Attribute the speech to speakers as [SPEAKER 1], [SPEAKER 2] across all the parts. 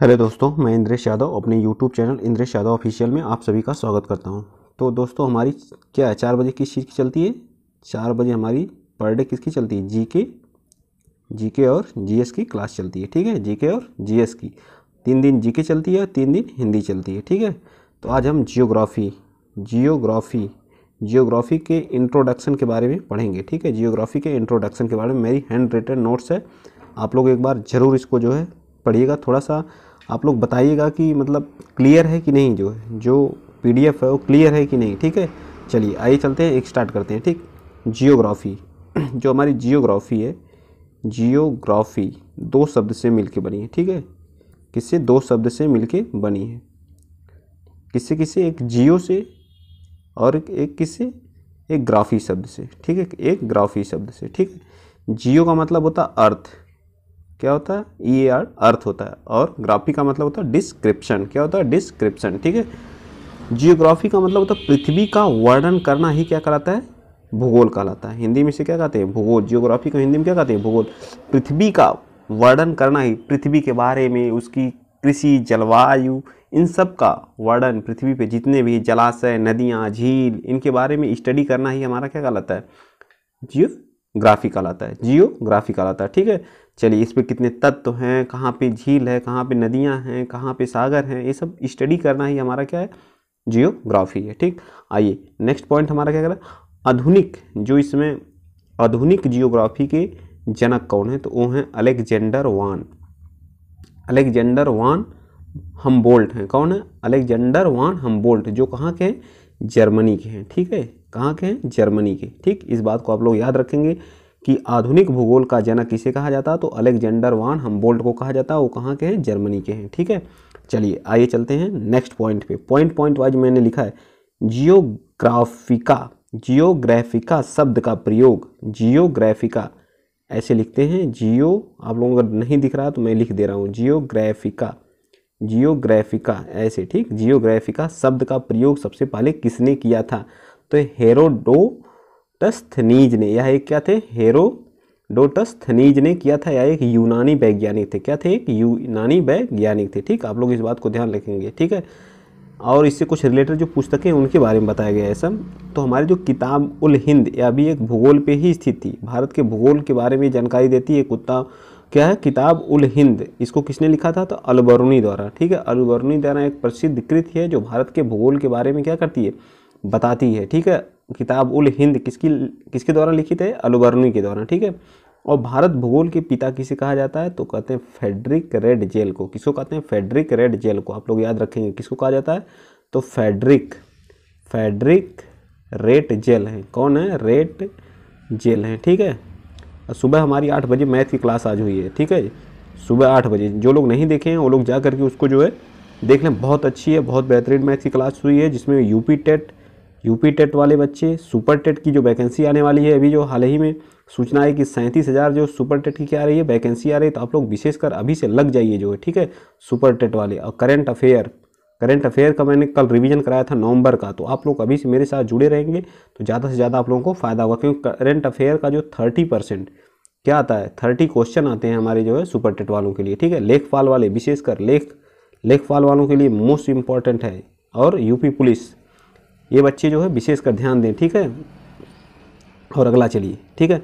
[SPEAKER 1] hello दोस्तों मैं इंद्रेश यादव अपने YouTube channel Indresh Yadav official में आप सभी का स्वागत करता हूं तो दोस्तों हमारी क्या है चार बजे किस चीज़ की चलती है चार बजे हमारी पर डे किसकी चलती है जी के जी के और जी की क्लास चलती है ठीक है जी के और जी की तीन दिन जी के चलती है तीन दिन हिंदी चलती है ठीक है तो आज हम जियोग्राफी जियोग्राफी जियोग्राफी के इंट्रोडक्शन के बारे में पढ़ेंगे ठीक है जियोग्राफी के इंट्रोडक्शन के बारे में मेरी हैंड रिटन नोट्स है आप लोग एक बार ज़रूर इसको जो है पढ़िएगा थोड़ा सा आप लोग बताइएगा कि मतलब क्लियर है कि नहीं जो जो पीडीएफ है वो क्लियर है कि नहीं ठीक है चलिए आइए चलते हैं एक स्टार्ट करते हैं ठीक जियोग्राफी जो हमारी जियोग्राफी है जियोग्राफी दो शब्द से मिल बनी है ठीक है किससे दो शब्द से मिल बनी है किससे किससे एक जियो से और एक किससे एक ग्राफी शब्द से ठीक है एक ग्राफी शब्द से ठीक है जियो का मतलब होता अर्थ क्या होता है ई e आर अर्थ होता है और ग्राफी का मतलब होता है डिस्क्रिप्शन क्या होता है डिस्क्रिप्शन ठीक है जियोग्राफी का मतलब होता है पृथ्वी का वर्णन करना ही क्या कहलाता है भूगोल कहलाता है हिंदी में से क्या कहते हैं भूगोल जियोग्राफी को हिंदी में क्या कहते हैं भूगोल पृथ्वी का वर्णन करना ही पृथ्वी के बारे में उसकी कृषि जलवायु इन सब का वर्णन पृथ्वी पे जितने भी जलाशय नदियाँ झील इनके बारे में स्टडी करना ही हमारा क्या कहलाता है जियो ग्राफिकल आता है जियो ग्राफिकल आता है ठीक है चलिए इस पर कितने तत्व हैं कहाँ पे झील है कहाँ पे नदियाँ हैं कहाँ पे सागर हैं ये सब स्टडी करना ही हमारा क्या है जियोग्राफी है ठीक आइए नेक्स्ट पॉइंट हमारा क्या करा आधुनिक जो इसमें आधुनिक जियोग्राफी के जनक कौन है तो वो हैं अलेक्जेंडर वान अलेक्जेंडर वान हम बोल्ट हैं कौन है अलेक्जेंडर वान हम बोल्ट जो कहाँ के हैं जर्मनी के हैं ठीक है कहाँ के हैं जर्मनी के ठीक इस बात को आप लोग याद रखेंगे कि आधुनिक भूगोल का जनक किसे कहा जाता है तो अलेक्जेंडर वान हम्बोल्ट को कहा जाता है वो कहाँ के हैं जर्मनी के हैं ठीक है चलिए आइए चलते हैं नेक्स्ट पॉइंट पे पॉइंट पॉइंट वाइज मैंने लिखा है जियोग्राफिका जियोग्राफिका शब्द का प्रयोग जियोग्राफिका ऐसे लिखते हैं जियो आप लोगों का नहीं दिख रहा तो मैं लिख दे रहा हूँ जियोग्राफिका जियोग्राफिका ऐसे ठीक जियोग्राफिका शब्द का प्रयोग सबसे पहले किसने किया था तो हेरोडोटस्थनीज ने यह एक क्या थे हेरोडोटस्थनीज ने किया था यह एक यूनानी वैज्ञानिक थे क्या थे एक यूनानी वैज्ञानिक थे ठीक आप लोग इस बात को ध्यान रखेंगे ठीक है और इससे कुछ रिलेटेड जो पुस्तकें उनके बारे में बताया गया है सब तो हमारी जो किताब उल हिंद यह भी एक भूगोल पे ही स्थित थी भारत के भूगोल के बारे में जानकारी देती है कुत्ता क्या है किताब उल हिंद इसको किसने लिखा था तो अलबरूनी द्वारा ठीक है अलबरूनी द्वारा एक प्रसिद्ध कृति है जो भारत के भूगोल के बारे में क्या करती है बताती है ठीक है किताब उल हिंद किसकी किसके द्वारा लिखित है अलबर्नी के द्वारा ठीक है और भारत भूगोल के पिता किसे कहा जाता है तो कहते हैं फेडरिक रेड जेल को किसको कहते हैं फेडरिक रेड जेल को आप लोग याद रखेंगे किसको कहा जाता है तो फेडरिक फेडरिक रेट जेल है कौन है रेट जेल है ठीक है सुबह हमारी आठ बजे मैथ की क्लास आज हुई है ठीक है सुबह आठ बजे जो लोग नहीं देखे हैं वो लोग जा करके उसको जो है देख लें बहुत अच्छी है बहुत बेहतरीन मैथ की क्लास हुई है जिसमें यूपी टेट यूपी टेट वाले बच्चे सुपर टेट की जो वैकेंसी आने वाली है अभी जो हाल ही में सूचना है कि सैंतीस हज़ार जो सुपर टेट की क्या आ रही है वैकेंसी आ रही है तो आप लोग विशेषकर अभी से लग जाइए जो है ठीक है सुपर टेट वाले और करेंट अफेयर करेंट अफेयर का मैंने कल रिवीजन कराया था नवंबर का तो आप लोग अभी से मेरे साथ जुड़े रहेंगे तो ज़्यादा से ज़्यादा आप लोगों को फ़ायदा होगा क्योंकि करेंट अफेयर का जो थर्टी परसेंट क्या आता है थर्टी क्वेश्चन आते हैं हमारे जो है सुपर टेट वालों के लिए ठीक है लेखपाल वाले विशेषकर लेख लेखपाल वालों के लिए मोस्ट इम्पॉर्टेंट है और यूपी पुलिस ये बच्चे जो है विशेषकर ध्यान दें ठीक है और अगला चलिए ठीक है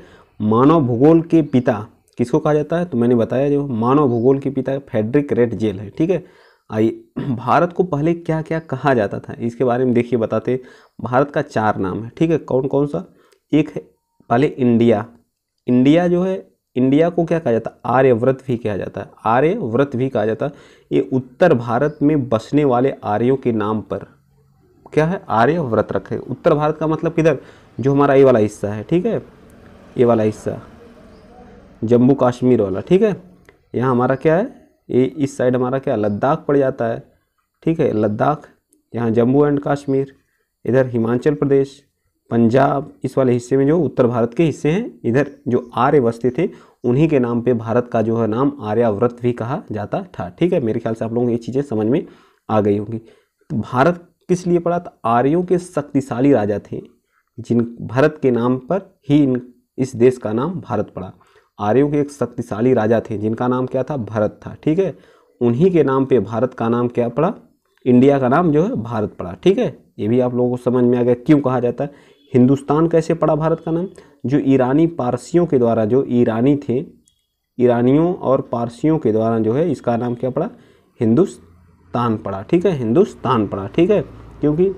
[SPEAKER 1] मानव भूगोल के पिता किसको कहा जाता है तो मैंने बताया जो मानव भूगोल के पिता फेडरिक रेड जेल है ठीक है आइए भारत को पहले क्या क्या कहा जाता था इसके बारे में देखिए बताते भारत का चार नाम है ठीक है कौन कौन सा एक है पहले इंडिया इंडिया जो है इंडिया को क्या कहा जाता है आर्यव्रत भी कहा जाता है आर्यव्रत भी कहा जाता है ये उत्तर भारत में बसने वाले आर्यों के नाम पर क्या है आर्य व्रत रखे उत्तर भारत का मतलब किधर जो हमारा ये वाला हिस्सा है ठीक है ये वाला हिस्सा जम्मू कश्मीर वाला ठीक है यहाँ हमारा क्या है ये इस साइड हमारा क्या लद्दाख पड़ जाता है ठीक है लद्दाख यहाँ जम्मू एंड कश्मीर इधर हिमाचल प्रदेश पंजाब इस वाले हिस्से में जो उत्तर भारत के हिस्से हैं इधर जो आर्य वस्ते थे उन्हीं के नाम पे भारत का जो है नाम आर्याव्रत भी कहा जाता था ठीक है मेरे ख्याल से आप लोगों को ये चीज़ें समझ में आ गई होंगी तो भारत किस लिए पड़ा तो आर्यों के शक्तिशाली राजा थे जिन भारत के नाम पर ही इन इस देश का नाम भारत पड़ा आर्यों के एक शक्तिशाली राजा थे जिनका नाम क्या था भारत था ठीक है उन्हीं के नाम पे भारत का नाम क्या पड़ा इंडिया का नाम जो है भारत पड़ा ठीक है ये भी आप लोगों को समझ में आ गया क्यों कहा जाता है हिंदुस्तान कैसे पड़ा भारत का नाम जो ईरानी पारसियों के द्वारा जो ईरानी थे ईरानियों और पारसियों के द्वारा जो है इसका नाम क्या पड़ा हिंदुस्तान तान पड़ा ठीक है हिंदुस्तान पड़ा ठीक है क्योंकि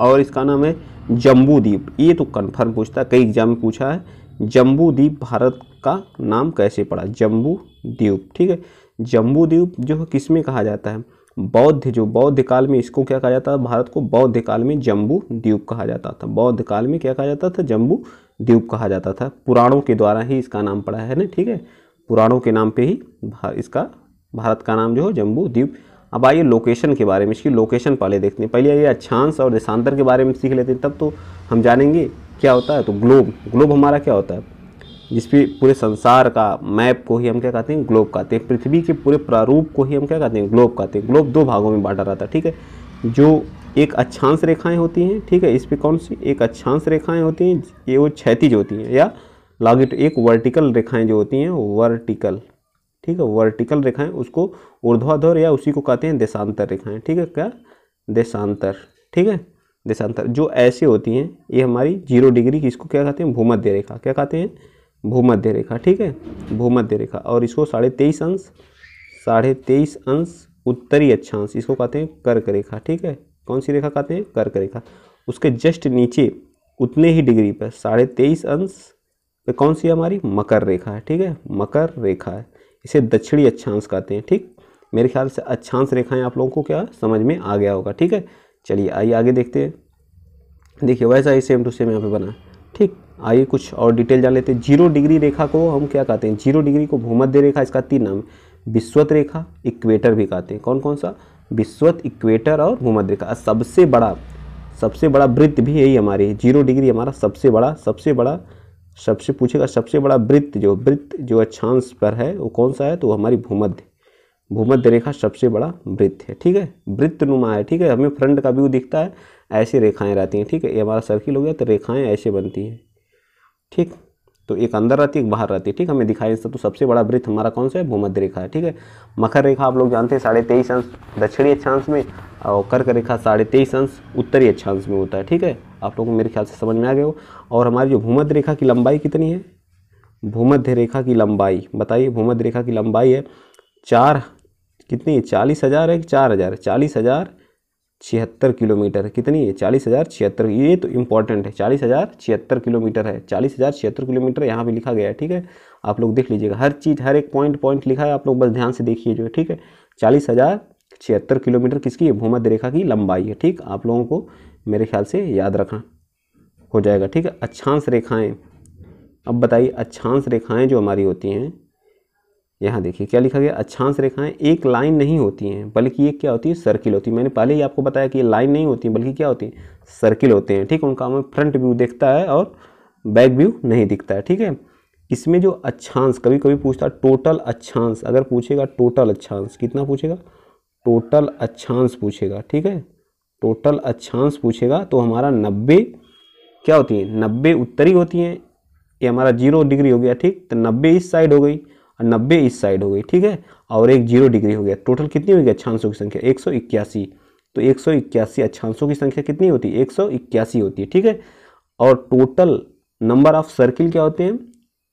[SPEAKER 1] और इसका नाम है जम्बू द्वीप ये तो कन्फर्म पूछता है कई एग्जाम में पूछा है जम्बू द्वीप भारत का नाम कैसे पड़ा जम्बू द्वीप ठीक है जम्बू द्वीप जो है किस में कहा जाता है बौद्ध जो बौद्ध काल में इसको क्या कहा जाता था भारत को बौद्ध काल में जम्बू द्वीप कहा जाता था बौद्ध काल में क्या कहा जाता था जम्बू द्वीप कहा जाता था पुराणों के द्वारा ही इसका नाम पड़ा है ना ठीक है पुराणों के नाम पे ही इसका भारत का नाम जो है जम्बू द्वीप अब आइए लोकेशन के बारे में इसकी लोकेशन पहले देखते हैं पहले आइए अच्छांश और देशांतर के बारे में सीख लेते हैं तब तो हम जानेंगे क्या होता है तो ग्लोब ग्लोब हमारा क्या होता है जिस पूरे संसार का मैप को ही हम क्या कहते हैं ग्लोब कहते हैं पृथ्वी के पूरे प्रारूप को ही हम क्या कहते हैं ग्लोब कहते हैं ग्लोब दो भागों में बांटा रहता है ठीक है जो एक अच्छांश रेखाएँ होती हैं ठीक है इस पर कौन सी एक अच्छांश रेखाएँ होती हैं ये वो क्षैतिज होती हैं या लॉगिट एक वर्टिकल रेखाएँ जो होती हैं वर्टिकल ठीक है वर्टिकल रेखाएं उसको ऊर्ध्वाधर या उसी को कहते हैं देशांतर रेखाएं ठीक है क्या देशांतर ठीक है देशांतर जो ऐसे होती हैं ये हमारी जीरो डिग्री की इसको क्या कहते हैं भूमध्य रेखा क्या कहते हैं भूमध्य रेखा ठीक है भूमध्य रेखा और इसको साढ़े तेईस अंश साढ़े तेईस अंश उत्तरी अक्षांश इसको कहते हैं कर्क रेखा ठीक है कौन सी रेखा कहते हैं कर्क रेखा उसके जस्ट नीचे उतने ही डिग्री पर साढ़े तेईस अंश पे कौन सी हमारी मकर रेखा है ठीक है मकर रेखा है इसे दक्षिणी अक्षांश कहते हैं ठीक मेरे ख्याल से अक्षांश रेखाएं आप लोगों को क्या समझ में आ गया होगा ठीक है चलिए आइए आगे देखते हैं देखिए वैसा ही सेम टू सेम यहाँ पे बना ठीक आइए कुछ और डिटेल जान लेते हैं जीरो डिग्री रेखा को हम क्या कहते हैं जीरो डिग्री को भूमध्य रेखा इसका तीन नाम विश्वत रेखा इक्वेटर भी कहते हैं कौन कौन सा विश्वत इक्वेटर और भूमध्य रेखा सबसे बड़ा सबसे बड़ा वृत्त भी यही हमारी जीरो डिग्री हमारा सबसे बड़ा सबसे बड़ा सबसे पूछेगा सबसे बड़ा वृत्त जो वृत्त जो अक्षांश पर है वो कौन सा है तो वो हमारी भूमध्य भूमध्य रेखा सबसे बड़ा वृत्त है ठीक है वृत्त नुमा है ठीक है हमें फ्रंट का व्यू दिखता है ऐसी रेखाएं रहती हैं ठीक है ये हमारा सर्किल हो गया तो रेखाएं ऐसे बनती हैं ठीक तो एक अंदर रहती है एक बाहर रहती है ठीक हमें दिखाई इसका तो सबसे बड़ा वृत्त हमारा कौन सा है भूमध्य रेखा है ठीक है मकर रेखा आप लोग जानते हैं साढ़े तेईस अंश दक्षिणी अक्षांश में और कर्क रेखा साढ़े तेईस अंश उत्तरी अक्षांश में होता है ठीक है आप लोगों को मेरे ख्याल से समझ में आ गया हो और हमारी जो भूमध्य रेखा की लंबाई कितनी है भूमध्य रेखा की लंबाई बताइए भूमध्य रेखा की लंबाई है चार कितनी है चालीस हज़ार है चार हज़ार चालीस हज़ार छिहत्तर किलोमीटर कितनी है चालीस हज़ार छिहत्तर ये तो इम्पॉर्टेंट है चालीस हज़ार छिहत्तर किलोमीटर है चालीस हज़ार छिहत्तर किलोमीटर यहाँ भी लिखा गया है ठीक है आप लोग देख लीजिएगा हर चीज़ हर एक पॉइंट पॉइंट लिखा है आप लोग बस ध्यान से देखिए जो है ठीक है चालीस हज़ार छिहत्तर किलोमीटर किसकी है भूमध्य रेखा की लंबाई है ठीक आप लोगों को मेरे ख्याल से याद रखना हो जाएगा ठीक है अच्छांश रेखाएं अब बताइए अच्छांश रेखाएं जो हमारी होती हैं यहाँ देखिए क्या लिखा गया अच्छांश रेखाएं एक लाइन नहीं होती हैं बल्कि ये क्या होती है सर्किल होती है मैंने पहले ही आपको बताया कि ये लाइन नहीं होती बल्कि क्या होती है सर्किल होते हैं ठीक उनका हमें फ्रंट व्यू दिखता है और बैक व्यू नहीं दिखता है ठीक है इसमें जो अच्छांश कभी कभी पूछता टोटल अच्छांश अगर पूछेगा टोटल अच्छांश कितना पूछेगा टोटल अच्छांश पूछेगा ठीक है टोटल अच्छांश पूछेगा तो हमारा नब्बे क्या होती है नब्बे उत्तरी होती हैं ये हमारा जीरो डिग्री हो गया ठीक तो नब्बे इस साइड हो गई और नब्बे इस साइड हो गई ठीक है और एक जीरो डिग्री हो गया टोटल कितनी होगी अच्छांशों की संख्या एक सौ इक्यासी तो एक सौ इक्यासी अच्छांशों की संख्या कितनी होती है एक सौ इक्यासी होती है ठीक है और टोटल नंबर ऑफ सर्किल क्या होते हैं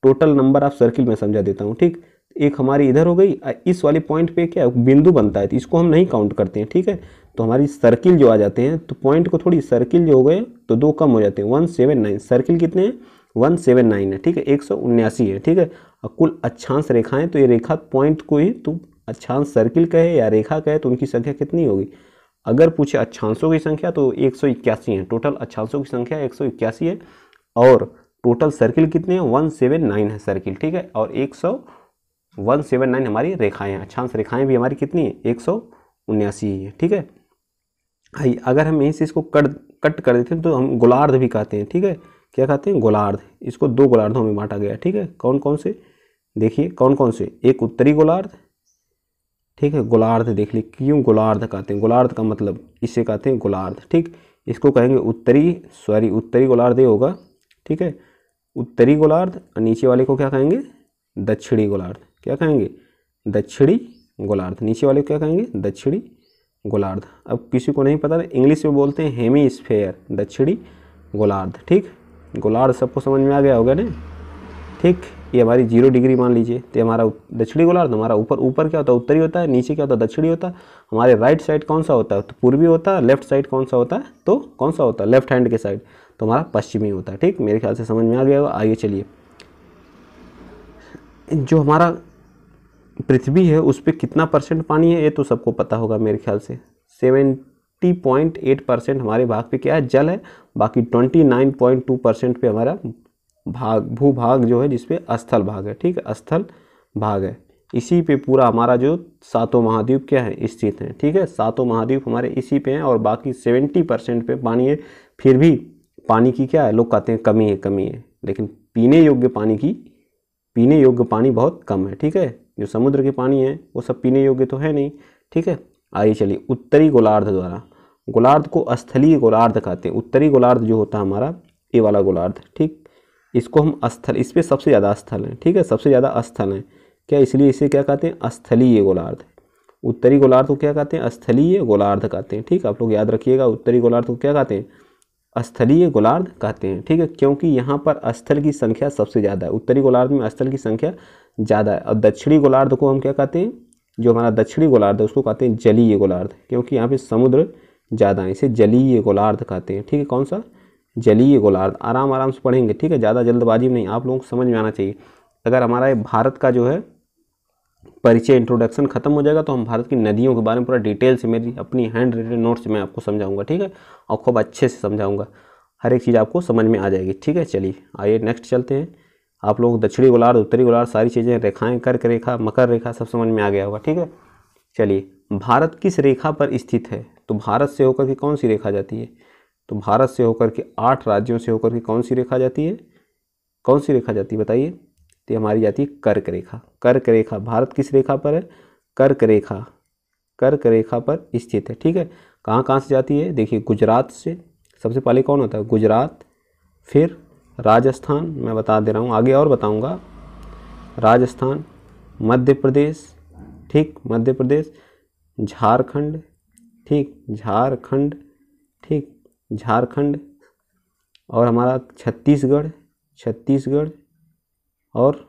[SPEAKER 1] टोटल नंबर ऑफ सर्किल मैं समझा देता हूँ ठीक एक हमारी इधर हो गई इस वाले पॉइंट पे क्या बिंदु बनता है तो इसको हम नहीं काउंट करते हैं ठीक है तो हमारी सर्किल जो आ जाते हैं तो पॉइंट को थोड़ी सर्किल जो हो गए तो दो कम हो जाते हैं वन सेवन नाइन सर्किल कितने हैं वन सेवन नाइन है ठीक है एक सौ उन्यासी है ठीक है और कुल अच्छांश रेखाएं तो ये रेखा पॉइंट को ही तो अच्छांश सर्किल कहे या रेखा कहे तो उनकी संख्या कितनी होगी अगर पूछे अच्छांशों की संख्या तो एक सौ इक्यासी है टोटल अच्छांशों की संख्या एक सौ इक्यासी है और टोटल सर्किल कितने हैं वन सेवन नाइन है सर्किल ठीक है और एक सौ वन सेवन नाइन हमारी रेखाएं हैं अक्षांश रेखाएं भी हमारी कितनी है एक सौ उन्यासी है ठीक है आई अगर हम यहीं से इसको कट कट कर देते हैं तो हम गोलार्ध भी कहते हैं ठीक है क्या कहते हैं गोलार्ध इसको दो गोलार्धों में बांटा गया ठीक है कौन कौन से देखिए कौन कौन से एक उत्तरी गोलार्ध ठीक है गोलार्ध देख ली क्यों गोलार्ध कहते हैं गोलार्ध का मतलब इसे कहते हैं गोलार्ध ठीक इसको कहेंगे उत्तरी सॉरी उत्तरी गोलार्ध ये होगा ठीक है उत्तरी गोलार्ध और नीचे वाले को क्या कहेंगे दक्षिणी गोलार्ध क्या कहेंगे दक्षिणी गोलार्ध नीचे वाले क्या कहेंगे दक्षिणी गोलार्ध अब किसी को नहीं पता तो इंग्लिश में बोलते हैं हेमी स्फेयर दक्षिणी गोलार्ध ठीक गोलार्ध सबको समझ में आ गया होगा ना ठीक ये हमारी जीरो डिग्री मान लीजिए तो हमारा दक्षिणी गोलार्ध हमारा ऊपर ऊपर क्या होता है उत्तरी होता है नीचे क्या होता है दक्षिणी होता है हमारे राइट साइड कौन सा होता है तो पूर्वी होता है लेफ्ट साइड कौन सा होता है तो कौन सा होता है लेफ्ट हैंड के साइड तो हमारा पश्चिमी होता है ठीक मेरे ख्याल से समझ में आ गया होगा आगे चलिए जो हमारा पृथ्वी है उस पर कितना परसेंट पानी है ये तो सबको पता होगा मेरे ख्याल से सेवेंटी पॉइंट एट परसेंट हमारे भाग पे क्या है जल है बाकी twenty nine point two percent पे हमारा भाग भूभाग जो है जिसपे स्थल भाग है ठीक है स्थल भाग है इसी पे पूरा हमारा जो सातों महाद्वीप क्या है स्थित है ठीक है सातों महाद्वीप हमारे इसी पे हैं और बाकी सेवेंटी परसेंट पे पानी है फिर भी पानी की क्या है लोग कहते हैं कमी है कमी है लेकिन पीने योग्य पानी की पीने योग्य पानी बहुत कम है ठीक है जो समुद्र के पानी है वो सब पीने योग्य तो है नहीं ठीक है आइए चलिए उत्तरी गोलार्ध द्वारा गोलार्ध को स्थलीय गोलार्ध कहते हैं उत्तरी गोलार्ध जो होता है हमारा ये वाला गोलार्ध ठीक इसको हम स्थल इस पर सबसे ज़्यादा स्थल है ठीक है सबसे ज़्यादा स्थल है क्या इसलिए इसे क्या कहते हैं स्थलीय गोलार्ध उत्तरी गोलार्ध को क्या कहते हैं स्थलीय गोलार्ध कहते हैं ठीक आप लोग याद रखिएगा उत्तरी गोलार्ध को क्या कहते हैं स्थलीय गोलार्ध कहते हैं ठीक है क्योंकि यहाँ पर स्थल की संख्या सबसे ज़्यादा है उत्तरी गोलार्ध में स्थल की संख्या ज़्यादा है और दक्षिणी गोलार्ध को हम क्या कहते हैं जो हमारा दक्षिणी गोलार्ध है उसको कहते हैं जलीय गोलार्ध क्योंकि यहाँ पे समुद्र ज़्यादा है इसे जलीय गोलार्ध कहते हैं ठीक है कौन सा जलीय गोलार्ध आराम आराम से पढ़ेंगे ठीक है ज़्यादा जल्दबाजी में नहीं आप लोगों को समझ में आना चाहिए अगर हमारा भारत का जो है परिचय इंट्रोडक्शन खत्म हो जाएगा तो हम भारत की नदियों के बारे में पूरा डिटेल से मेरी अपनी हैंड रिटेड नोट्स में आपको समझाऊंगा ठीक है और खूब अच्छे से समझाऊंगा हर एक चीज़ आपको समझ में आ जाएगी ठीक है चलिए आइए नेक्स्ट चलते हैं आप लोग दक्षिणी गोलार्ध उत्तरी गोलार्ध सारी चीज़ें रेखाएं कर्क रेखा मकर रेखा सब समझ में आ गया होगा ठीक है चलिए भारत किस रेखा पर स्थित है तो भारत से होकर के कौन सी रेखा जाती है तो भारत से होकर के आठ राज्यों से होकर के कौन सी रेखा जाती है कौन सी रेखा जाती है बताइए तो हमारी जाती है कर्क रेखा कर्क रेखा भारत किस रेखा पर है कर्क रेखा कर्क रेखा पर स्थित है ठीक है कहाँ कहाँ से जाती है देखिए गुजरात से सबसे पहले कौन होता है गुजरात फिर राजस्थान मैं बता दे रहा हूँ आगे और बताऊँगा राजस्थान मध्य प्रदेश ठीक मध्य प्रदेश झारखंड ठीक झारखंड ठीक झारखंड और हमारा छत्तीसगढ़ छत्तीसगढ़ और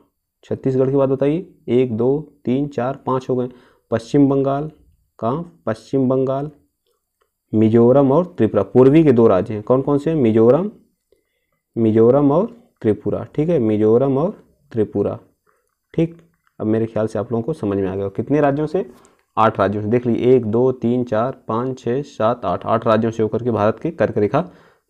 [SPEAKER 1] छत्तीसगढ़ की बात बताइए एक दो तीन चार पाँच हो गए पश्चिम बंगाल कहाँ पश्चिम बंगाल मिजोरम और त्रिपुरा पूर्वी के दो राज्य हैं कौन कौन से मिजोरम मिजोरम और त्रिपुरा ठीक है मिजोरम और त्रिपुरा ठीक अब मेरे ख्याल से आप लोगों को समझ में आ गया कितने राज्यों से आठ राज्यों से देख लीजिए एक दो तीन चार पाँच छः सात आठ आठ राज्यों से होकर के भारत की कर्क रेखा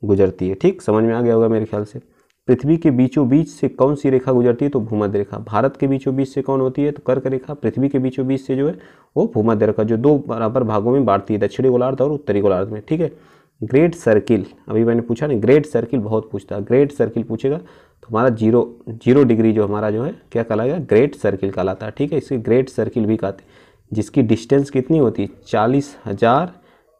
[SPEAKER 1] गुजरती है ठीक समझ में आ गया होगा मेरे ख्याल से पृथ्वी के बीचों बीच से कौन सी रेखा गुजरती है तो भूमध्य रेखा भारत के बीचों बीच से कौन होती है तो कर्क रेखा पृथ्वी के बीचों बीच से जो है वो भूमध्य रेखा जो दो बराबर भागों में बांटती है दक्षिणी गोलार्ध और उत्तरी गोलार्ध में ठीक है ग्रेट सर्किल अभी मैंने पूछा नहीं ग्रेट सर्किल बहुत पूछता है ग्रेट सर्किल पूछेगा तो हमारा जीरो जीरो डिग्री जो हमारा जो है क्या कहलाएगा ग्रेट सर्किल कहलाता है ठीक है इसे ग्रेट सर्किल भी कहते हैं जिसकी डिस्टेंस कितनी होती है चालीस हज़ार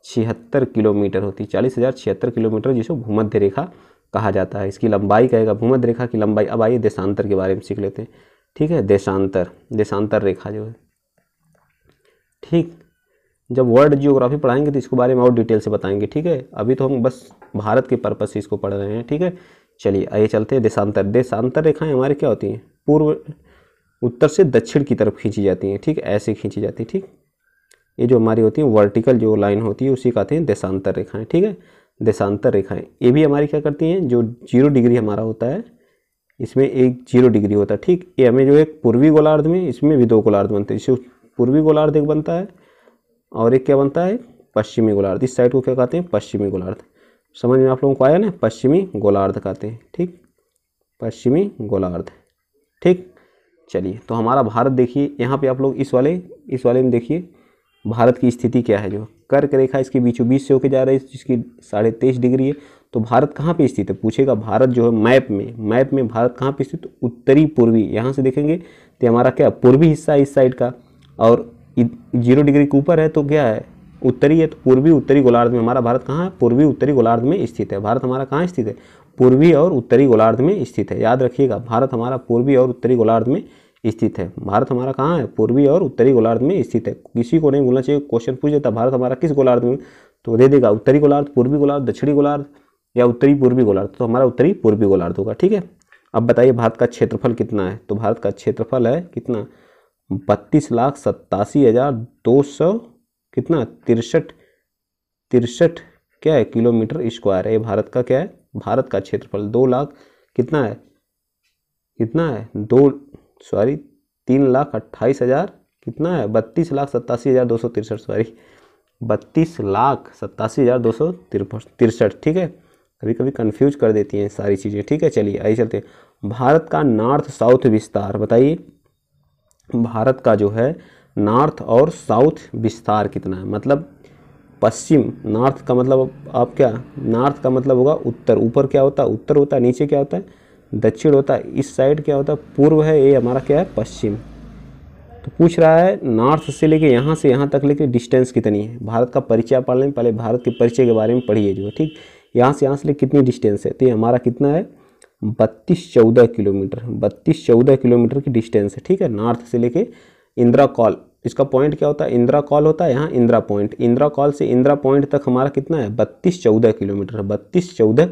[SPEAKER 1] छिहत्तर किलोमीटर होती है चालीस हज़ार छिहत्तर किलोमीटर जिसको भूमध्य रेखा कहा जाता है इसकी लंबाई कहेगा भूमध्य रेखा की लंबाई अब आइए देशांतर के बारे में सीख लेते हैं ठीक है देशांतर देशांतर रेखा जो है ठीक जब वर्ल्ड जियोग्राफी पढ़ाएंगे तो इसके बारे में और डिटेल से बताएंगे ठीक है अभी तो हम बस भारत के पर्पज से इसको पढ़ रहे हैं ठीक है चलिए आइए चलते हैं देशांतर देशांतर रेखाएं हमारे क्या होती हैं पूर्व उत्तर से दक्षिण की तरफ खींची जाती हैं ठीक ऐसे खींची जाती है ठीक ये जो हमारी होती है वर्टिकल जो लाइन होती है उसी कहते हैं देशांतर रेखाएँ ठीक है देशांतर रेखाएँ ये भी हमारी क्या करती हैं जो जीरो डिग्री हमारा होता है इसमें एक जीरो डिग्री होता है ठीक ये हमें जो एक पूर्वी गोलार्ध में इसमें भी दो गोलार्ध बनते हैं इसे पूर्वी गोलार्ध एक बनता है और एक क्या बनता है पश्चिमी गोलार्ध इस साइड को क्या कहते हैं पश्चिमी गोलार्ध समझ में आप लोगों को आया ना पश्चिमी गोलार्ध कहते हैं ठीक पश्चिमी गोलार्ध ठीक चलिए तो हमारा भारत देखिए यहाँ पे आप लोग इस वाले इस वाले में देखिए भारत की स्थिति क्या है जो कर्क रेखा इसके बीचों बीच से होके जा रही है जिसकी साढ़े तेईस डिग्री है तो भारत कहाँ पे स्थित है पूछेगा भारत जो है मैप में मैप में भारत कहाँ पे स्थित उत्तरी पूर्वी यहाँ से देखेंगे तो हमारा क्या पूर्वी हिस्सा इस साइड का और जीरो डिग्री के ऊपर है तो क्या है उत्तरी है तो पूर्वी उत्तरी गोलार्ध में हमारा भारत कहाँ है पूर्वी उत्तरी गोलार्ध में स्थित है भारत हमारा कहाँ स्थित है पूर्वी और उत्तरी गोलार्ध में स्थित है याद रखिएगा भारत हमारा पूर्वी और उत्तरी गोलार्ध में स्थित है भारत हमारा कहाँ है पूर्वी और उत्तरी गोलार्ध में स्थित है किसी को नहीं बोलना चाहिए क्वेश्चन पूछ देता भारत हमारा किस गोलार्ध में तो दे देगा उत्तरी गोलार्ध पूर्वी गोलार्ध दक्षिणी गोलार्ध या उत्तरी पूर्वी गोलार्ध तो हमारा उत्तरी पूर्वी गोलार्ध होगा ठीक है अब बताइए भारत का क्षेत्रफल कितना है तो भारत का क्षेत्रफल है कितना बत्तीस लाख सत्तासी हज़ार दो सौ कितना तिरसठ तिरसठ क्या है किलोमीटर स्क्वायर है भारत का क्या है भारत का क्षेत्रफल दो लाख कितना है कितना है दो सॉरी तीन लाख अट्ठाईस हज़ार कितना है बत्तीस लाख सत्तासी हज़ार दो सौ तिरसठ सॉरी बत्तीस लाख सत्तासी हज़ार दो सौ तिरसठ ठीक है कभी कभी कंफ्यूज कर देती हैं सारी चीज़ें ठीक है चलिए आइए चलते हैं भारत का नॉर्थ साउथ विस्तार बताइए भारत का जो है नॉर्थ और साउथ विस्तार कितना है मतलब पश्चिम नॉर्थ का मतलब आप क्या नॉर्थ का मतलब होगा उत्तर ऊपर क्या होता है उत्तर होता है नीचे क्या होता है दक्षिण होता है इस साइड क्या होता है पूर्व है ये हमारा क्या है पश्चिम तो पूछ रहा है नॉर्थ से लेके यहाँ से यहाँ तक लेके डिस्टेंस कितनी है भारत का परिचय लें पहले भारत के परिचय के बारे में पढ़िए जो ठीक यहाँ से यहाँ से लेके कितनी डिस्टेंस है तो ये हमारा कितना है बत्तीस चौदह किलोमीटर बत्तीस चौदह किलोमीटर की डिस्टेंस है ठीक है नॉर्थ से लेके इंदिरा कॉल इसका पॉइंट क्या होता है इंदिरा कॉल होता है यहाँ इंदिरा पॉइंट इंदिरा कॉल से इंदिरा पॉइंट तक हमारा कितना है बत्तीस चौदह किलोमीटर है बत्तीस चौदह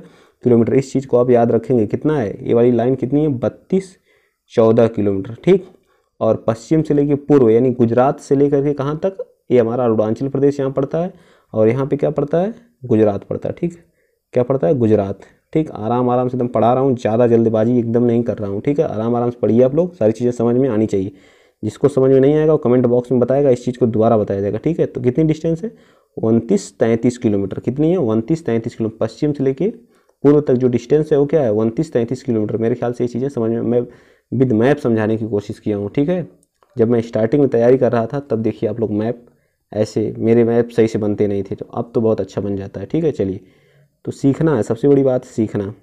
[SPEAKER 1] किलोमीटर इस चीज़ को आप याद रखेंगे कितना है ये वाली लाइन कितनी है बत्तीस चौदह किलोमीटर ठीक और पश्चिम से लेके पूर्व यानी गुजरात से लेकर के कहाँ तक ये हमारा अरुणाचल प्रदेश यहाँ पड़ता है और यहाँ पर क्या पड़ता है गुजरात पड़ता है ठीक क्या पड़ता है गुजरात ठीक आराम आराम से एकदम पढ़ा रहा हूँ ज़्यादा जल्दबाजी एकदम नहीं कर रहा हूँ ठीक है आराम आराम से पढ़िए आप लोग सारी चीज़ें समझ में आनी चाहिए जिसको समझ में नहीं आएगा वो कमेंट बॉक्स में बताएगा इस चीज़ को दोबारा बताया जाएगा ठीक है तो कितनी डिस्टेंस है उनतीस तैंतीस किलोमीटर कितनी है उनतीस तैंतीस किलोमीटर पश्चिम से लेके पूर्व तक जो डिस्टेंस है वो क्या है उनतीस तैंतीस किलोमीटर मेरे ख्याल से ये चीज़ें समझ में मैं विद मैप समझाने की कोशिश किया हूँ ठीक है जब मैं स्टार्टिंग में तैयारी कर रहा था तब देखिए आप लोग मैप ऐसे मेरे मैप सही से बनते नहीं थे तो अब तो बहुत अच्छा बन जाता है ठीक है चलिए तो सीखना है सबसे बड़ी बात सीखना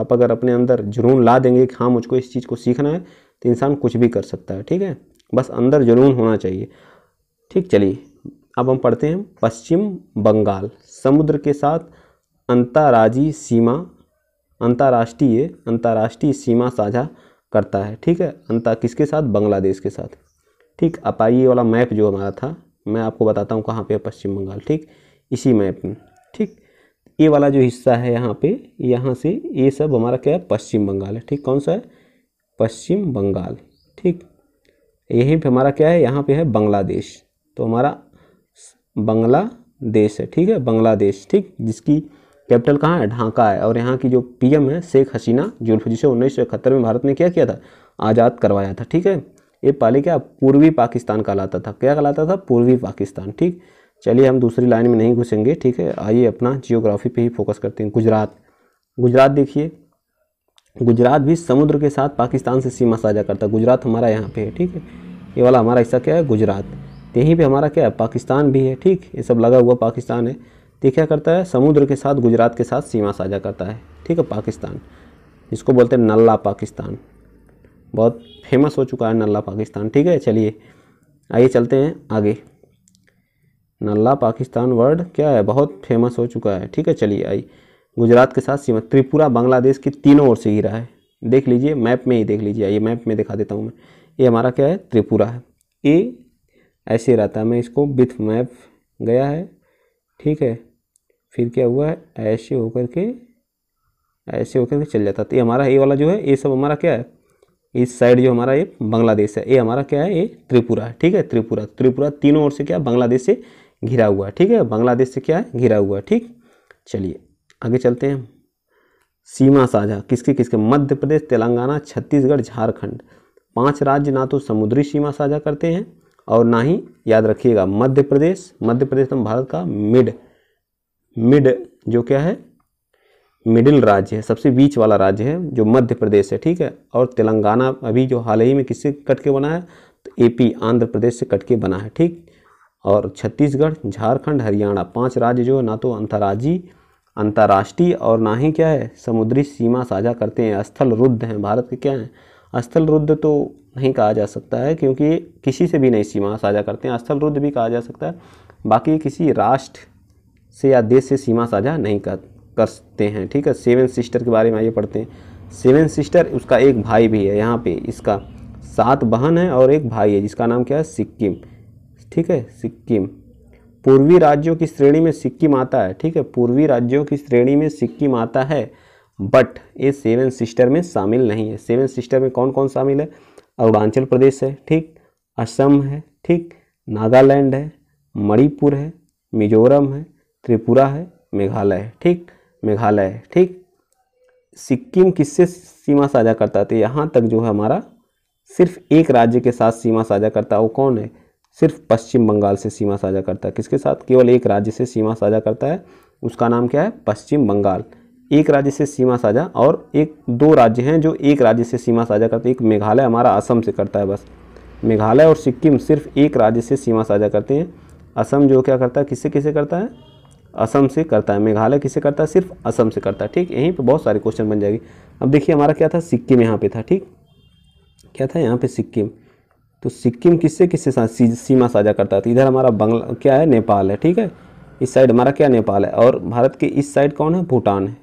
[SPEAKER 1] आप अगर अपने अंदर जुनून ला देंगे कि हाँ मुझको इस चीज़ को सीखना है तो इंसान कुछ भी कर सकता है ठीक है बस अंदर जुनून होना चाहिए ठीक चलिए अब हम पढ़ते हैं पश्चिम बंगाल समुद्र के साथ अंतर्राज्यीय सीमा अंतर्राष्ट्रीय अंतर्राष्ट्रीय सीमा साझा करता है ठीक है अंतर किसके साथ बांग्लादेश के साथ ठीक आप आइए वाला मैप जो हमारा था मैं आपको बताता हूँ कहाँ पे है पश्चिम बंगाल ठीक इसी मैप में ठीक ये वाला जो हिस्सा है यहाँ पे यहाँ से ये सब हमारा क्या है पश्चिम बंगाल है ठीक कौन सा है पश्चिम बंगाल ठीक यहीं पे हमारा क्या है यहाँ पे है बांग्लादेश तो हमारा बांग्लादेश है ठीक है बांग्लादेश ठीक जिसकी कैपिटल कहाँ है ढाका है और यहाँ की जो पीएम है शेख हसीना जुल्फ जिसे उन्नीस में भारत ने क्या किया था आज़ाद करवाया था ठीक है ये पाली क्या पूर्वी पाकिस्तान कहलाता था क्या कहलाता था पूर्वी पाकिस्तान ठीक चलिए हम दूसरी लाइन में नहीं घुसेंगे ठीक है आइए अपना जियोग्राफी पे ही फोकस करते हैं गुजरात गुजरात देखिए गुजरात भी समुद्र के साथ पाकिस्तान से सीमा साझा करता है गुजरात हमारा यहाँ पे है ठीक है ये वाला हमारा हिस्सा क्या है गुजरात यहीं पे हमारा क्या है पाकिस्तान भी है ठीक ये सब लगा हुआ पाकिस्तान है तो क्या करता है समुद्र के साथ गुजरात के साथ सीमा साझा करता है ठीक है पाकिस्तान इसको बोलते हैं नल्ला पाकिस्तान बहुत फेमस हो चुका है नल्ला पाकिस्तान ठीक है चलिए आइए चलते हैं आगे नल्ला पाकिस्तान वर्ड क्या है बहुत फेमस हो चुका है ठीक है चलिए आई गुजरात के साथ सीमा त्रिपुरा बांग्लादेश की तीनों ओर से घिरा है देख लीजिए मैप में ही देख लीजिए आइए मैप में दिखा देता हूँ मैं ये हमारा क्या है त्रिपुरा है ए ऐसे रहता है मैं इसको विथ मैप गया है ठीक है फिर क्या हुआ है ऐसे होकर के ऐसे होकर के चल जाता तो ये हमारा ये वाला जो है ये सब हमारा क्या है इस साइड जो हमारा ये बांग्लादेश है ये हमारा क्या है ये त्रिपुरा है ठीक है त्रिपुरा त्रिपुरा तीनों ओर से क्या बांग्लादेश से घिरा हुआ ठीक है बांग्लादेश से क्या है घिरा हुआ ठीक चलिए आगे चलते हैं सीमा साझा किसके किसके मध्य प्रदेश तेलंगाना छत्तीसगढ़ झारखंड पांच राज्य ना तो समुद्री सीमा साझा करते हैं और ना ही याद रखिएगा मध्य प्रदेश मध्य प्रदेश हम भारत का मिड मिड जो क्या है मिडिल राज्य है सबसे बीच वाला राज्य है जो मध्य प्रदेश है ठीक है और तेलंगाना अभी जो हाल ही में किससे कट के बना है तो एपी आंध्र प्रदेश से कट के बना है ठीक और छत्तीसगढ़ झारखंड हरियाणा पांच राज्य जो ना तो अंतर्राज्यीय अंतर्राष्ट्रीय और ना ही क्या है समुद्री सीमा साझा करते हैं स्थल रुद्ध हैं भारत के क्या हैं स्थल रुद्ध तो नहीं कहा जा सकता है क्योंकि किसी से भी नहीं सीमा साझा करते हैं स्थल रुद्ध भी कहा जा सकता है बाकी किसी राष्ट्र से या देश से सीमा साझा नहीं कर करते हैं ठीक है सेवन सिस्टर के बारे में आइए पढ़ते हैं सेवन सिस्टर उसका एक भाई भी है यहाँ पे इसका सात बहन है और एक भाई है जिसका नाम क्या है सिक्किम ठीक है सिक्किम पूर्वी राज्यों की श्रेणी में सिक्किम आता है ठीक है पूर्वी राज्यों की श्रेणी में सिक्किम आता है बट ये सेवन सिस्टर में शामिल नहीं है सेवन सिस्टर में कौन कौन शामिल है अरुणाचल प्रदेश है ठीक असम है ठीक नागालैंड है मणिपुर है मिजोरम है त्रिपुरा है मेघालय है ठीक मेघालय है ठीक सिक्किम किससे सीमा साझा करता है तो यहाँ तक जो है हमारा सिर्फ एक राज्य के साथ सीमा साझा करता है वो कौन है सिर्फ पश्चिम बंगाल से सीमा साझा करता है किसके साथ केवल एक राज्य से सीमा साझा करता है उसका नाम क्या है पश्चिम बंगाल एक राज्य से सीमा साझा और एक दो राज्य हैं जो एक राज्य से सीमा साझा करते हैं एक मेघालय हमारा असम से करता है बस मेघालय और सिक्किम सिर्फ एक राज्य से सीमा साझा करते हैं असम जो क्या करता है किससे किसे करता है असम से करता है मेघालय किसे करता है सिर्फ असम से करता है ठीक यहीं पे बहुत सारे क्वेश्चन बन जाएगी अब देखिए हमारा क्या था सिक्किम यहाँ पे था ठीक क्या था यहाँ पे सिक्किम तो सिक्किम किससे किससे सीमा साझा करता है तो इधर हमारा बंगला क्या है नेपाल है ठीक है इस साइड हमारा क्या नेपाल है और भारत के इस साइड कौन है भूटान है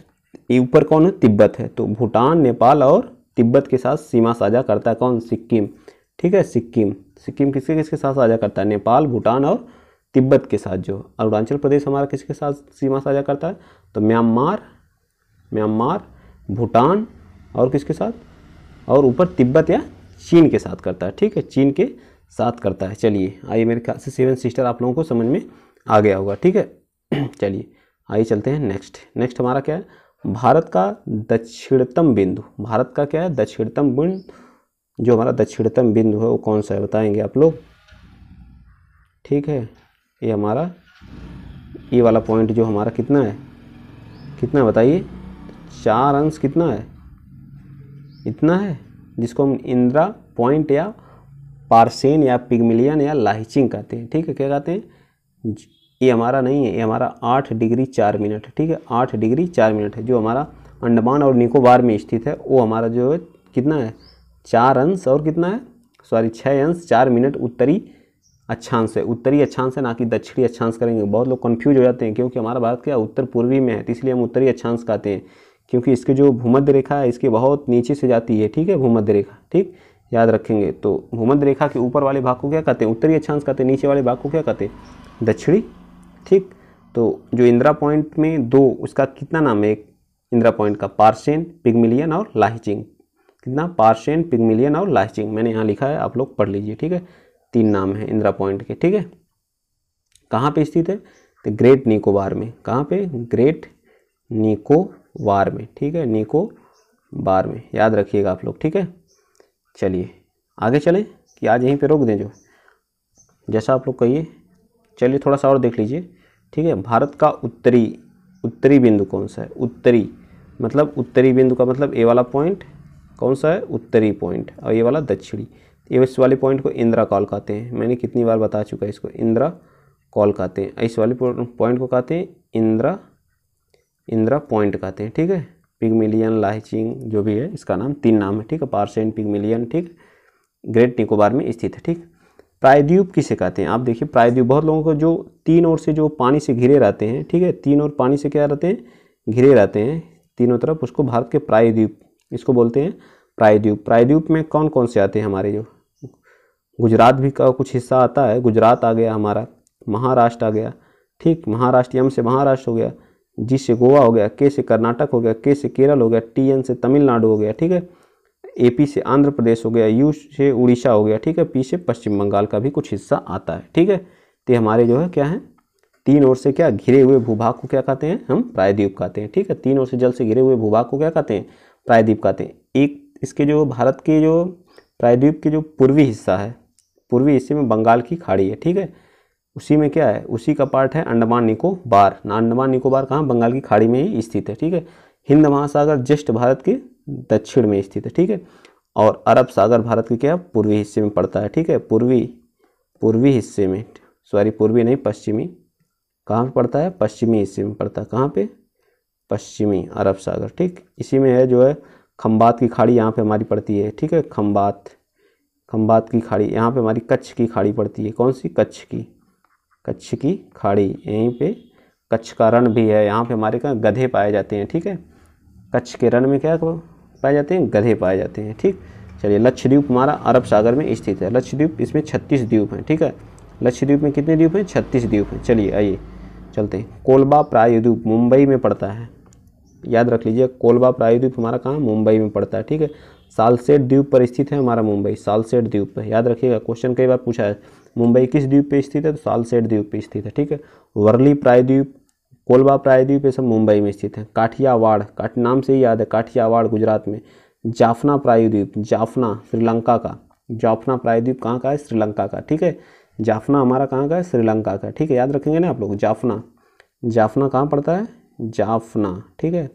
[SPEAKER 1] तो ऊपर कौन है तिब्बत है तो भूटान नेपाल और तिब्बत के साथ सीमा साझा करता है कौन सिक्किम ठीक है सिक्किम सिक्किम किसके किसके साथ साझा करता है नेपाल भूटान और तिब्बत के साथ जो अरुणाचल प्रदेश हमारा किसके साथ सीमा साझा करता है तो म्यांमार म्यांमार भूटान और किसके साथ और ऊपर तिब्बत या चीन के साथ करता है ठीक है चीन के साथ करता है चलिए आइए मेरे ख्याल से सेवन सिस्टर आप लोगों को समझ में आ गया होगा ठीक है चलिए आइए चलते हैं नेक्स्ट नेक्स्ट हमारा क्या है भारत का दक्षिणतम बिंदु भारत का क्या है दक्षिणतम बिंदु जो हमारा दक्षिणतम बिंदु है वो कौन सा है बताएंगे आप लोग ठीक है ये हमारा ये वाला पॉइंट जो हमारा कितना है कितना बताइए चार अंश कितना है इतना है जिसको हम इंद्रा पॉइंट या पारसेन या पिगमिलियन या लाहिचिंग कहते हैं ठीक है क्या कहते हैं ये हमारा नहीं है ये हमारा आठ डिग्री चार मिनट है ठीक है आठ डिग्री चार मिनट है जो हमारा अंडमान और निकोबार में स्थित है वो हमारा जो है कितना है चार अंश और कितना है सॉरी छः अंश चार मिनट उत्तरी अच्छांश है उत्तरी अच्छांश है ना कि दक्षिणी अच्छांश करेंगे बहुत लोग कन्फ्यूज हो जाते हैं क्योंकि हमारा भारत क्या उत्तर पूर्वी में है तो इसलिए हम उत्तरी अच्छांश कहते हैं क्योंकि इसके जो भूमध्य रेखा है इसके बहुत नीचे से जाती है ठीक है भूमध्य रेखा ठीक याद रखेंगे तो भूमध्य रेखा के ऊपर वाले भाग को क्या कहते हैं उत्तरी अक्षांश कहते हैं नीचे वाले भाग को क्या कहते हैं दक्षिणी ठीक तो जो इंदिरा पॉइंट में दो उसका कितना नाम है इंदिरा पॉइंट का पार्सेन पिगमिलियन और लाहिचिंग कितना पार्सेन पिगमिलियन और लाहिचिंग मैंने यहाँ लिखा है आप लोग पढ़ लीजिए ठीक है तीन नाम है इंदिरा पॉइंट के ठीक है कहाँ पे स्थित है तो ग्रेट निकोबार में कहाँ पे ग्रेट निको वार में ठीक है निको बार में याद रखिएगा आप लोग ठीक है चलिए आगे चलें कि आज यहीं पे रोक दें जो जैसा आप लोग कहिए चलिए थोड़ा सा और देख लीजिए ठीक है भारत का उत्तरी उत्तरी बिंदु कौन सा है उत्तरी मतलब उत्तरी बिंदु का मतलब ए वाला पॉइंट कौन सा है उत्तरी पॉइंट और ये वाला दक्षिणी ये इस वाले पॉइंट को इंदिरा कॉल कहते हैं मैंने कितनी बार बता चुका है इसको इंदिरा कॉल कहते हैं इस वाले पॉइंट को कहते हैं इंदिरा इंदिरा पॉइंट कहते हैं ठीक है पिगमिलियन लाइचिंग जो भी है इसका नाम तीन नाम है ठीक है पार्सेंट पिगमिलियन ठीक ग्रेट निकोबार में स्थित है ठीक प्रायद्वीप किसे कहते हैं आप देखिए प्रायद्वीप बहुत लोगों को जो तीन ओर से जो पानी से घिरे रहते हैं ठीक है तीन ओर पानी से क्या रहते हैं घिरे रहते हैं तीनों तरफ उसको भारत के प्रायद्वीप इसको बोलते हैं प्रायद्वीप प्रायद्वीप में कौन कौन से आते हैं हमारे जो गुजरात भी का कुछ हिस्सा आता है गुजरात आ गया हमारा महाराष्ट्र आ गया ठीक महाराष्ट्र यम से महाराष्ट्र हो गया जी से गोवा हो गया के से कर्नाटक हो गया के से केरल हो गया टी एन से तमिलनाडु हो गया ठीक है ए पी से आंध्र प्रदेश हो गया यू से उड़ीसा हो गया ठीक है पी से पश्चिम बंगाल का भी कुछ हिस्सा आता है ठीक है तो हमारे जो है क्या है तीन ओर से क्या घिरे हुए भूभाग को क्या कहते हैं हम प्रायद्वीप कहते हैं ठीक है तीन ओर से जल से घिरे हुए भूभाग को क्या कहते हैं प्रायद्वीप कहते हैं एक इसके जो भारत के जो प्रायद्वीप के जो पूर्वी हिस्सा है पूर्वी हिस्से में बंगाल की खाड़ी है ठीक है उसी में क्या है उसी का पार्ट है अंडमान निकोबार ना अंडमान निकोबार कहाँ बंगाल की खाड़ी में ही स्थित है ठीक है हिंद महासागर जस्ट भारत के दक्षिण में स्थित है ठीक है और अरब सागर भारत के क्या पूर्वी हिस्से में पड़ता है ठीक है पूर्वी पूर्वी हिस्से में सॉरी पूर्वी नहीं पश्चिमी कहाँ पर पड़ता है पश्चिमी हिस्से में पड़ता है कहाँ पर पश्चिमी अरब सागर ठीक इसी में है जो है खम्बात की खाड़ी यहाँ पे हमारी पड़ती है ठीक है खम्बात खम्बात की खाड़ी यहाँ पे हमारी कच्छ की खाड़ी पड़ती है कौन सी कच्छ की कच्छ की खाड़ी यहीं पे कच्छ का रण भी है यहाँ पे हमारे कहाँ गधे पाए जाते हैं ठीक है कच्छ के रण में क्या पाए जाते हैं गधे पाए जाते हैं ठीक चलिए लक्षद्वीप हमारा अरब सागर में स्थित है लक्षद्वीप इसमें छत्तीस द्वीप हैं ठीक है लक्षद्वीप में कितने द्वीप हैं छत्तीस द्वीप हैं चलिए आइए चलते हैं कोलबा प्रायद्वीप मुंबई में पड़ता है याद रख लीजिए कोलबा प्रायद्वीप हमारा कहाँ मुंबई में पड़ता है ठीक है सालसेट द्वीप पर स्थित है हमारा मुंबई सालसेट द्वीप पर याद रखिएगा क्वेश्चन कई बार पूछा है मुंबई किस द्वीप पे स्थित है तो सालसेट द्वीप पे स्थित है ठीक है वर्ली प्रायद्वीप कोलबा प्रायद्वीप ये सब मुंबई में स्थित है काठियावाड़ काठ नाम से ही याद है काठियावाड़ गुजरात में जाफना प्रायद्वीप जाफना श्रीलंका का जाफना प्रायद्वीप कहाँ का है श्रीलंका का ठीक है जाफना हमारा कहाँ का है श्रीलंका का ठीक है याद रखेंगे ना आप लोग जाफना जाफना कहाँ पड़ता है जाफना ठीक है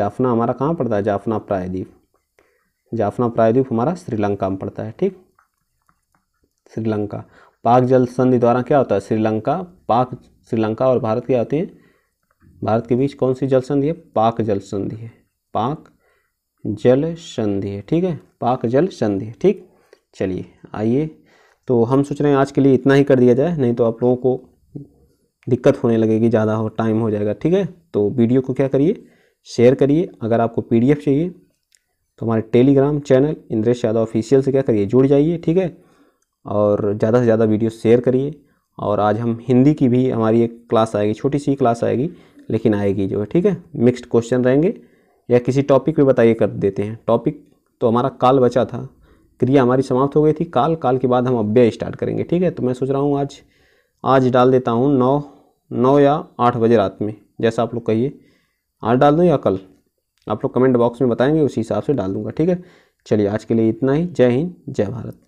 [SPEAKER 1] जाफना हमारा कहाँ पड़ता है जाफना प्रायद्वीप जाफना प्रायद्वीप हमारा श्रीलंका में पड़ता है ठीक श्रीलंका पाक जल संधि द्वारा क्या होता है श्रीलंका पाक श्रीलंका और भारत क्या होती है भारत के बीच कौन सी जल संधि है पाक जल संधि है पाक जल संधि है ठीक है पाक जल संधि है ठीक चलिए आइए तो हम सोच रहे हैं आज के लिए इतना ही कर दिया जाए नहीं तो आप लोगों को दिक्कत होने लगेगी ज़्यादा हो टाइम हो जाएगा ठीक है तो वीडियो को क्या करिए शेयर करिए अगर आपको पीडीएफ चाहिए तो हमारे Telegram channel Indresh Yadav official से क्या करिए जुड़ जाइए ठीक है और ज़्यादा से ज़्यादा वीडियो शेयर करिए और आज हम हिंदी की भी हमारी एक क्लास आएगी छोटी सी क्लास आएगी लेकिन आएगी जो है ठीक है मिक्स्ड क्वेश्चन रहेंगे या किसी टॉपिक पे बताइए कर देते हैं टॉपिक तो हमारा काल बचा था क्रिया हमारी समाप्त हो गई थी काल काल के बाद हम अव्यय स्टार्ट करेंगे ठीक है तो मैं सोच रहा हूँ आज आज डाल देता हूँ नौ नौ या आठ बजे रात में जैसा आप लोग कहिए आज डाल दूँ या कल आप लोग कमेंट बॉक्स में बताएंगे उसी हिसाब से डाल दूंगा ठीक है चलिए आज के लिए इतना ही जय हिंद जय भारत